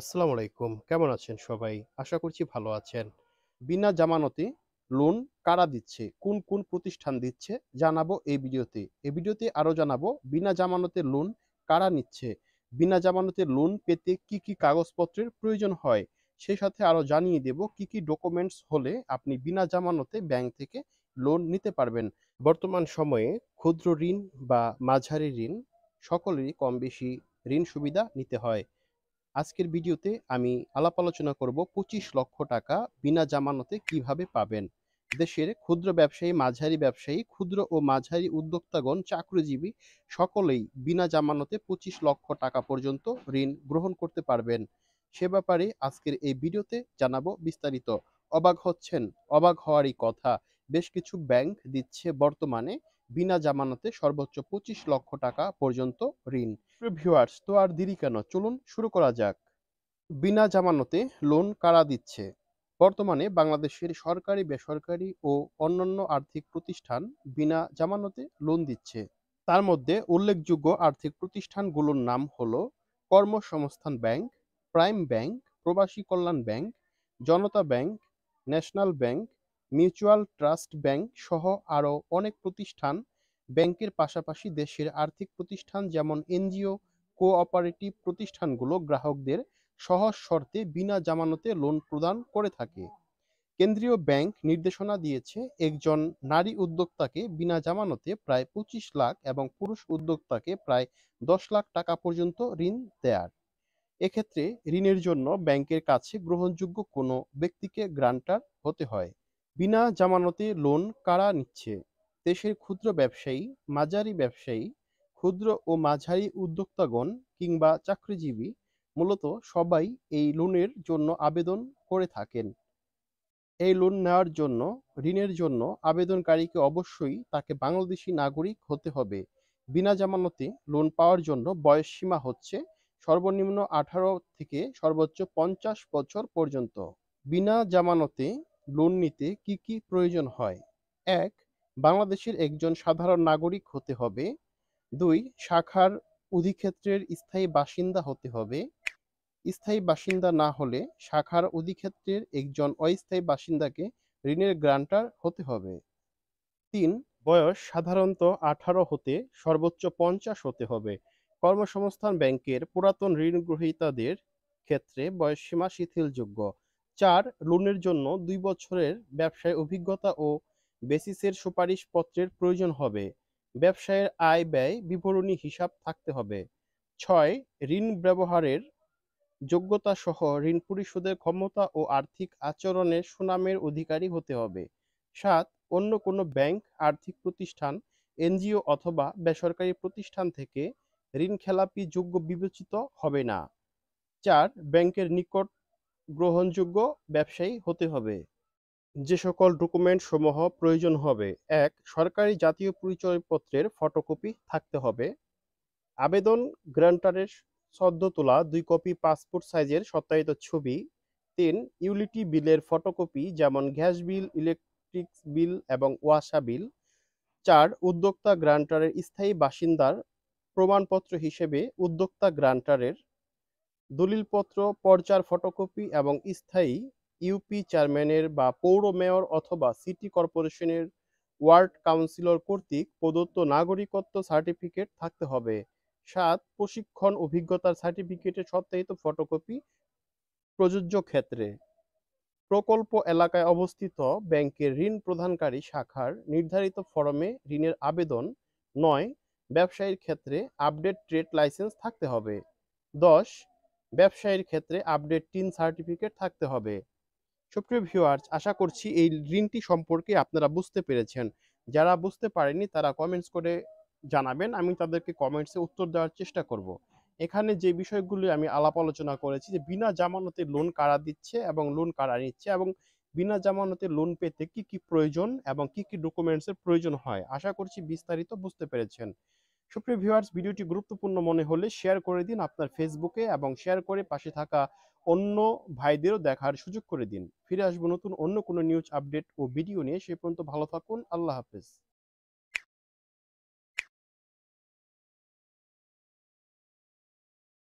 আসসালামু আলাইকুম কেমন আছেন সবাই আশা করছি ভালো আছেন বিনা জামানতে লোন কারা দিচ্ছে কোন কোন প্রতিষ্ঠান দিচ্ছে জানাবো এই ভিডিওতে এই ভিডিওতে আরও জানাবো বিনা জামানতে লোন কারা নিচ্ছে বিনা জামানতে লোন পেতে কি কি কাগজপত্রের প্রয়োজন হয় সেই সাথে আরও জানিয়ে দেব কি কি ডকুমেন্টস হলে আপনি বিনা জামানতে ব্যাংক থেকে লোন নিতে পারবেন বর্তমান সময়ে ক্ষুদ্র ঋণ বা মাঝারি ঋণ সকলেরই কম বেশি ঋণ সুবিধা নিতে হয় আজকের ভিডিওতে আমি আলাপ আলোচনা করব পঁচিশ লক্ষ টাকা বিনা জামানতে কিভাবে পাবেন দেশের ক্ষুদ্র ব্যবসায়ী মাঝারি ব্যবসায়ী ক্ষুদ্র ও মাঝারি উদ্যোক্তাগণ চাকরিজীবী সকলেই বিনা জামানতে পঁচিশ লক্ষ টাকা পর্যন্ত ঋণ গ্রহণ করতে পারবেন সে ব্যাপারে আজকের এই ভিডিওতে জানাবো বিস্তারিত অবাক হচ্ছেন অবাক হওয়ারই কথা বেশ কিছু ব্যাংক দিচ্ছে বর্তমানে বিনা জামানতে সর্বোচ্চ পঁচিশ লক্ষ টাকা পর্যন্ত ঋণ ভিউয়ার্স তো আর দেরি কেন চলুন শুরু করা যাক বিনা জামানতে লোন কারা দিচ্ছে বর্তমানে বাংলাদেশের সরকারি বেসরকারি ও অন্যান্য আর্থিক প্রতিষ্ঠান বিনা জামানতে লোন দিচ্ছে তার মধ্যে উল্লেখযোগ্য আর্থিক প্রতিষ্ঠানগুলোর নাম হল কর্মসংস্থান bank Prime Bank Probashi Kallyan bank Janata bank National Bank Mutual Trust Bank সহ আরও অনেক প্রতিষ্ঠান ব্যাংকের পাশাপাশি দেশের আর্থিক প্রতিষ্ঠান যেমন এনজিও কোঅপারেটিভ প্রতিষ্ঠানগুলো গ্রাহকদের সহজ শর্তে বিনা জামানতে লোন প্রদান করে থাকে কেন্দ্রীয় ব্যাংক নির্দেশনা দিয়েছে একজন নারী উদ্যোক্তাকে বিনা জামানতে প্রায় পঁচিশ লাখ এবং পুরুষ উদ্যোক্তাকে প্রায় দশ লাখ টাকা পর্যন্ত ঋণ দেয়ার এক্ষেত্রে ঋণের জন্য ব্যাংকের কাছে গ্রহণযোগ্য কোনো ব্যক্তিকে গ্রান্টার হতে হয় বিনা জামানতে লোন কারা নিচ্ছে দেশের ক্ষুদ্র ব্যবসায়ী মাঝারি ব্যবসায়ী ক্ষুদ্র ও মাঝারি উদ্যোক্তাগণ কিংবা চাকরিজীবী মূলত সবাই এই লোনের জন্য আবেদন করে থাকেন এই লোন নেওয়ার জন্য ঋণের জন্য আবেদনকারীকে অবশ্যই তাকে বাংলাদেশি নাগরিক হতে হবে বিনা জামানতে লোন পাওয়ার জন্য বয়স সীমা হচ্ছে সর্বনিম্ন আঠারো থেকে সর্বোচ্চ পঞ্চাশ বছর পর্যন্ত বিনা জামানতে লোন নিতে কি কি প্রয়োজন হয় এক বাংলাদেশের একজন সাধারণ নাগরিক হতে হবে দুই শাখার অধিক্ষেত্রের স্থায়ী বাসিন্দা হতে হবে স্থায়ী বাসিন্দা না হলে শাখার অধিক্ষেত্রের একজন অস্থায়ী বাসিন্দাকে ঋণের গ্রান্টার হতে হবে তিন বয়স সাধারণত আঠারো হতে সর্বোচ্চ পঞ্চাশ হতে হবে কর্মসংস্থান ব্যাংকের পুরাতন ঋণ গ্রহীতাদের ক্ষেত্রে বয়স সীমা শিথিলযোগ্য চার লোনের জন্য দুই বছরের ব্যবসায় অভিজ্ঞতা ও বেসিসের সুপারিশ পত্রের প্রয়োজন হবে ব্যবসায়ের আয় ব্যয় বিবরণী হিসাব থাকতে হবে ছয় ঋণ ব্যবহারের যোগ্যতা সহ ঋণ পরিশোধের ক্ষমতা ও আর্থিক আচরণের সুনামের অধিকারী হতে হবে সাত অন্য কোনো ব্যাংক আর্থিক প্রতিষ্ঠান এনজিও অথবা বেসরকারি প্রতিষ্ঠান থেকে ঋণ খেলাপি যোগ্য বিবেচিত হবে না চার ব্যাংকের নিকট গ্রহণযোগ্য ব্যবসায়ী হতে হবে যে সকল ডকুমেন্ট সমূহ প্রয়োজন হবে এক সরকারি জাতীয় পরিচয়পত্রের ফটোকপি থাকতে হবে আবেদন গ্রান্টারের সদ্য তোলা দুই কপি পাসপোর্ট সাইজের সত্যায়িত ছবি তিন ইউলিটি বিলের ফটোকপি যেমন গ্যাস বিল ইলেকট্রিক বিল এবং ওয়াসা বিল চার উদ্যোক্তা গ্রান্টারের স্থায়ী বাসিন্দার প্রমাণপত্র হিসেবে উদ্যোক্তা গ্রান্টারের দলিলপত্র পর্চার ফটোকপি এবং স্থায়ী ইউপি চেয়ারম্যানের বা পৌর মেয়র অথবা সিটি কর্পোরেশনের ওয়ার্ড কাউন্সিলর কর্তৃক প্রদত্ত নাগরিকত্ব সার্টিফিকেট থাকতে হবে সাত প্রশিক্ষণ অভিজ্ঞতার সার্টিফিকেটের সত্যায়িত ফটোকপি প্রযোজ্য ক্ষেত্রে প্রকল্প এলাকায় অবস্থিত ব্যাংকের ঋণ প্রদানকারী শাখার নির্ধারিত ফরমে ঋণের আবেদন নয় ব্যবসায়ীর ক্ষেত্রে আপডেট ট্রেড লাইসেন্স থাকতে হবে দশ ব্যবসায়ীর ক্ষেত্রে আপডেট টিন সার্টিফিকেট থাকতে হবে সুপ্রিয় ভিউয়ার্স আশা করছি এই ঋণটি সম্পর্কে আপনারা বুঝতে পেরেছেন যারা বুঝতে পারেনি তারা কমেন্টস করে জানাবেন আমি তাদেরকে কমেন্টসে উত্তর দেওয়ার চেষ্টা করব। এখানে যে বিষয়গুলি আমি আলাপ আলোচনা করেছি যে বিনা জামানতে লোন কারা দিচ্ছে এবং লোন কারা নিচ্ছে এবং বিনা জামানতে লোন পেতে কি কি প্রয়োজন এবং কি কি ডকুমেন্টসের প্রয়োজন হয় আশা করছি বিস্তারিত বুঝতে পেরেছেন সুপ্রিয় ভিউয়ার্স ভিডিওটি গুরুত্বপূর্ণ মনে হলে শেয়ার করে দিন আপনার ফেসবুকে এবং শেয়ার করে পাশে থাকা অন্য ভাইদেরও দেখার সুযোগ করে দিন ফিরে আসবো নতুন অন্য কোনো নিউজ আপডেট ও ভিডিও নিয়ে সে পর্যন্ত ভালো থাকুন আল্লাহ হাফেজ